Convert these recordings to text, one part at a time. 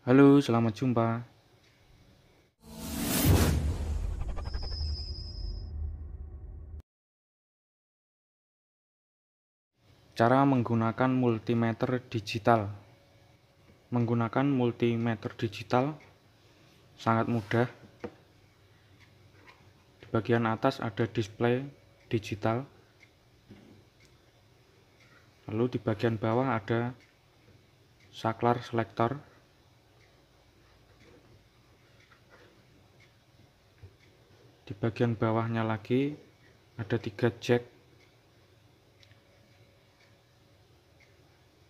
Halo, selamat jumpa. Cara menggunakan multimeter digital. Menggunakan multimeter digital sangat mudah. Di bagian atas ada display digital. Lalu di bagian bawah ada saklar selektor di bagian bawahnya lagi ada tiga jack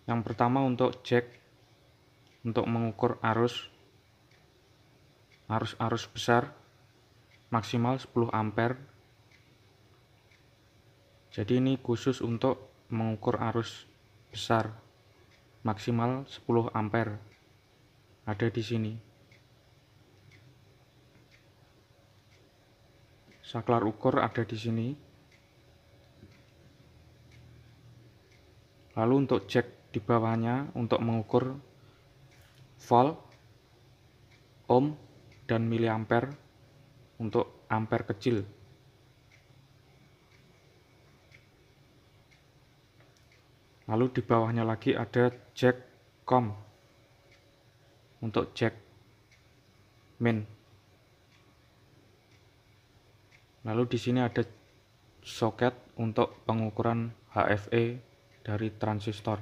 yang pertama untuk jack untuk mengukur arus arus-arus besar maksimal 10 ampere jadi ini khusus untuk mengukur arus besar maksimal 10 ampere ada di sini saklar ukur ada di sini lalu untuk jack di bawahnya untuk mengukur volt ohm dan miliampere untuk ampere kecil lalu di bawahnya lagi ada jack com untuk jack min Lalu di sini ada soket untuk pengukuran HFE dari transistor.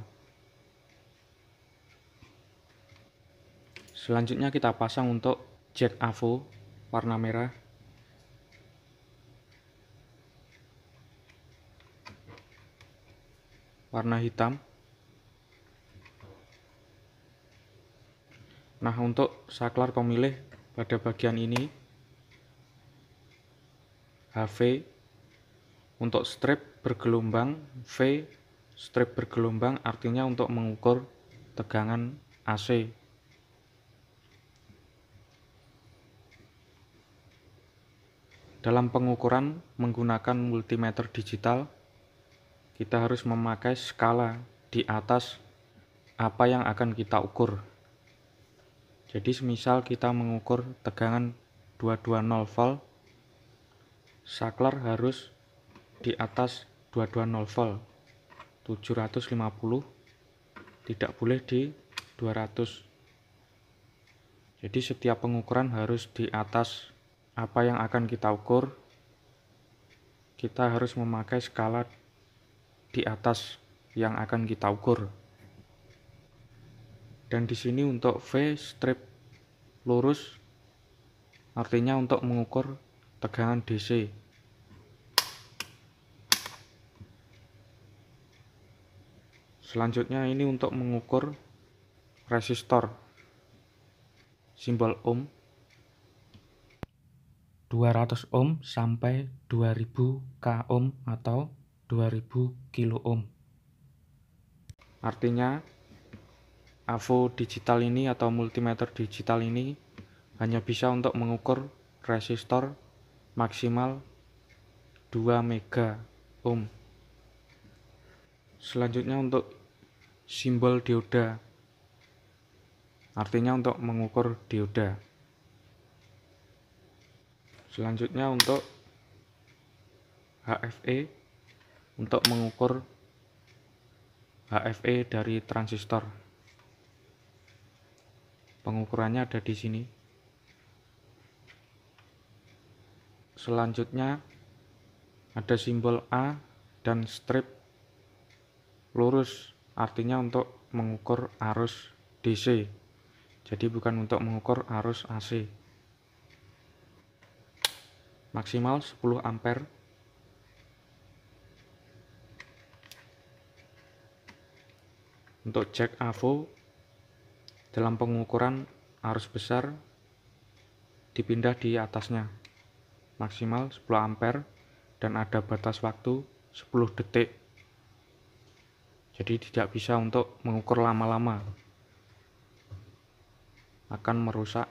Selanjutnya kita pasang untuk jack AVO warna merah. Warna hitam. Nah, untuk saklar pemilih pada bagian ini HV untuk strip bergelombang V strip bergelombang artinya untuk mengukur tegangan AC dalam pengukuran menggunakan multimeter digital kita harus memakai skala di atas apa yang akan kita ukur jadi semisal kita mengukur tegangan 220 volt saklar harus di atas 220 volt 750 tidak boleh di 200 jadi setiap pengukuran harus di atas apa yang akan kita ukur kita harus memakai skala di atas yang akan kita ukur dan di sini untuk V strip lurus artinya untuk mengukur tegangan DC selanjutnya ini untuk mengukur resistor simbol ohm 200 ohm sampai 2000 k ohm atau 2000 kilo ohm artinya AVO digital ini atau multimeter digital ini hanya bisa untuk mengukur resistor maksimal 2 mega ohm selanjutnya untuk simbol dioda artinya untuk mengukur dioda selanjutnya untuk HFE untuk mengukur HFE dari transistor pengukurannya ada di sini Selanjutnya ada simbol A dan strip lurus artinya untuk mengukur arus DC. Jadi bukan untuk mengukur arus AC. Maksimal 10 ampere. Untuk jack AVO dalam pengukuran arus besar dipindah di atasnya maksimal 10 ampere dan ada batas waktu 10 detik jadi tidak bisa untuk mengukur lama-lama akan merusak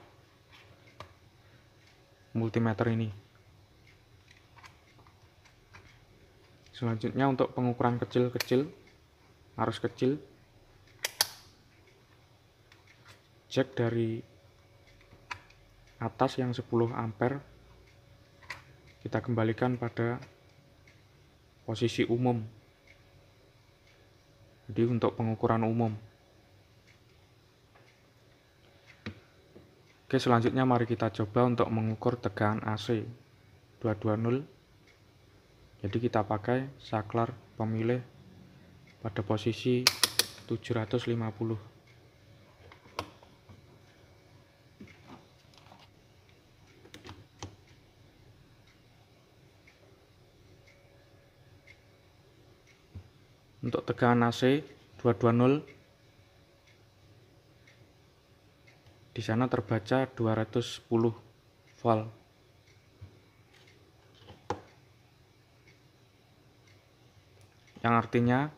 multimeter ini selanjutnya untuk pengukuran kecil-kecil arus kecil cek dari atas yang 10 ampere kita kembalikan pada posisi umum jadi untuk pengukuran umum Oke selanjutnya mari kita coba untuk mengukur tegangan AC 220 jadi kita pakai saklar pemilih pada posisi 750 untuk tegangan AC 220 di sana terbaca 210 volt yang artinya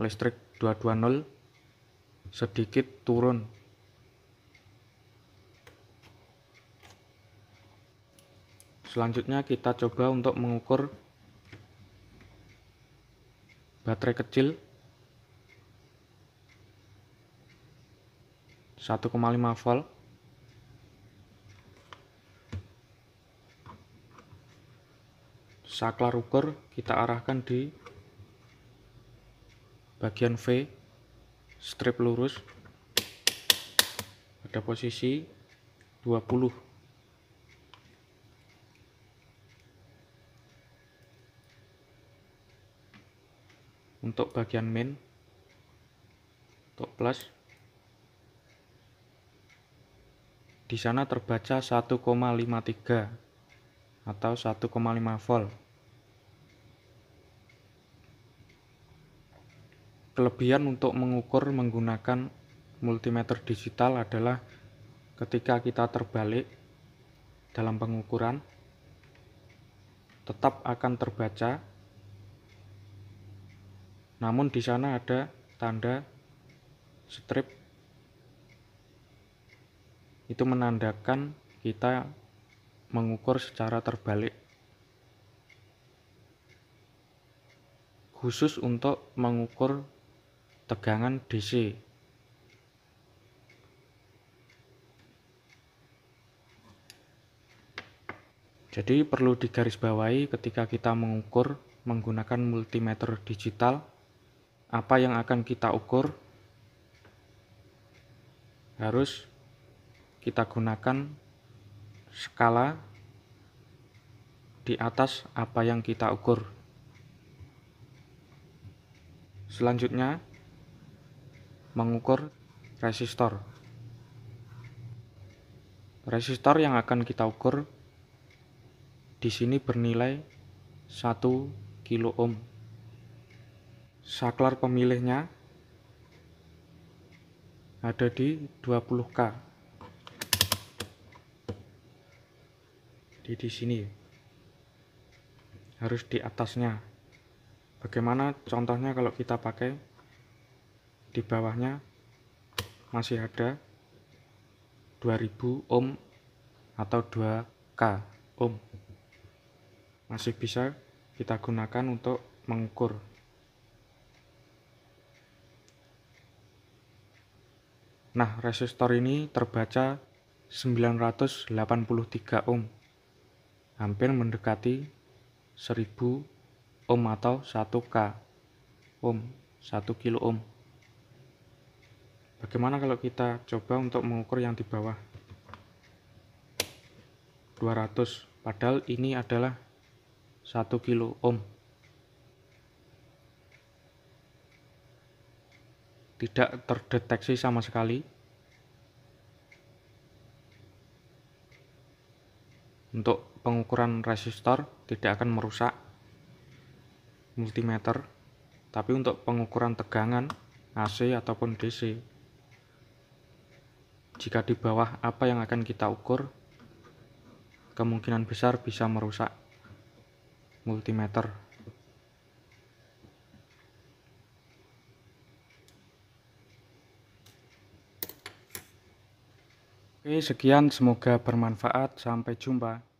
listrik 220 sedikit turun selanjutnya kita coba untuk mengukur baterai kecil 1,5 volt saklar ukur kita arahkan di bagian V strip lurus pada posisi 20 untuk bagian main untuk plus di sana terbaca 1,53 atau 1,5 volt kelebihan untuk mengukur menggunakan multimeter digital adalah ketika kita terbalik dalam pengukuran tetap akan terbaca namun di sana ada tanda strip itu menandakan kita mengukur secara terbalik khusus untuk mengukur tegangan DC Jadi perlu digarisbawahi ketika kita mengukur menggunakan multimeter digital apa yang akan kita ukur harus kita gunakan skala di atas apa yang kita ukur. Selanjutnya, mengukur resistor. Resistor yang akan kita ukur di sini bernilai 1 kilo ohm saklar pemilihnya ada di 20k jadi di sini harus di atasnya bagaimana contohnya kalau kita pakai di bawahnya masih ada 2000 ohm atau 2k ohm masih bisa kita gunakan untuk mengukur Nah, resistor ini terbaca 983 ohm. Hampir mendekati 1000 ohm atau 1K ohm, 1 kilo ohm. Bagaimana kalau kita coba untuk mengukur yang di bawah 200 padahal ini adalah 1 kilo ohm tidak terdeteksi sama sekali. Untuk pengukuran resistor tidak akan merusak multimeter, tapi untuk pengukuran tegangan AC ataupun DC jika di bawah apa yang akan kita ukur kemungkinan besar bisa merusak multimeter Oke, sekian. Semoga bermanfaat. Sampai jumpa.